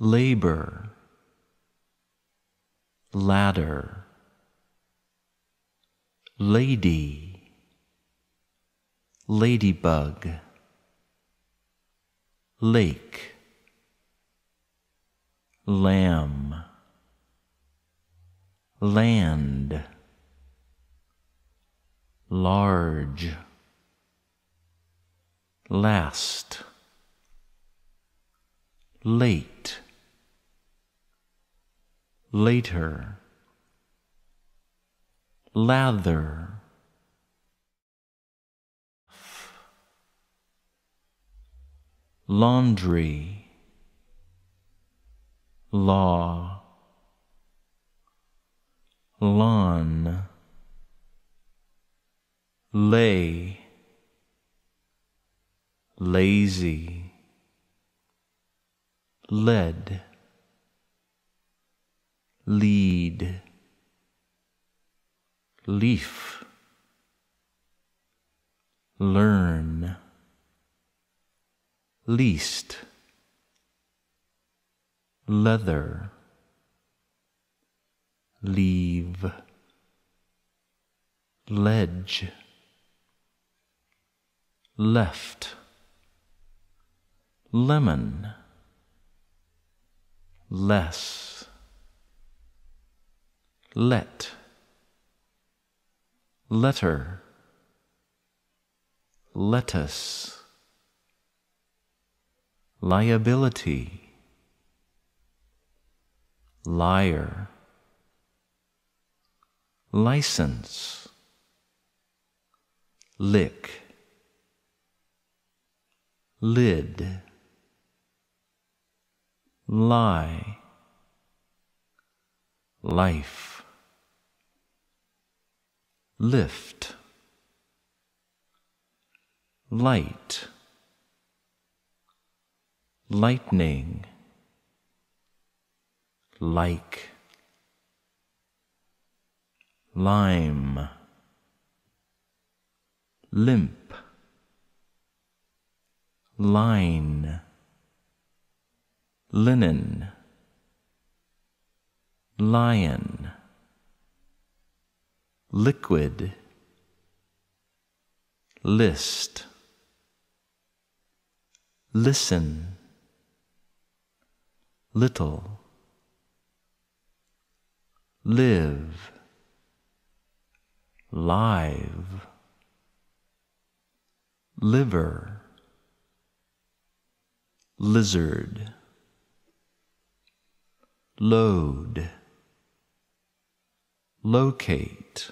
labor, ladder, lady, ladybug, lake, lamb, land, large, last, late later lather laundry law lawn lay lazy lead lead, leaf, learn, least, leather, leave, ledge, left, lemon, less let. Letter. Lettuce. Liability. Liar. License. Lick. Lid. Lie. Life lift, light, lightning, like, lime, limp, line, linen, lion, liquid, list, listen, little, live, live, liver, lizard, load, locate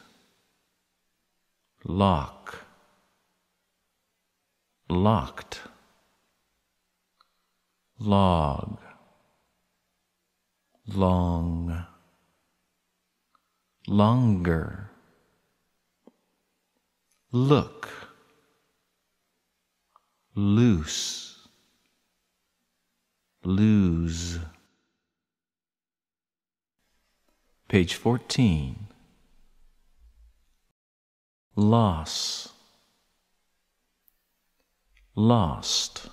lock, locked, log, long, longer, look, loose, lose. Page 14. Loss. Lost.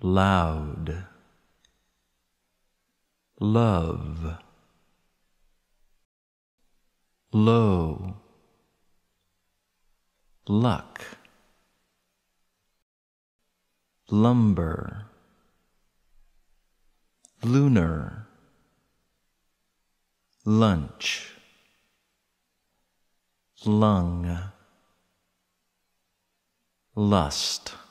Loud. Love. Low. Luck. Lumber. Lunar. Lunch lung, lust.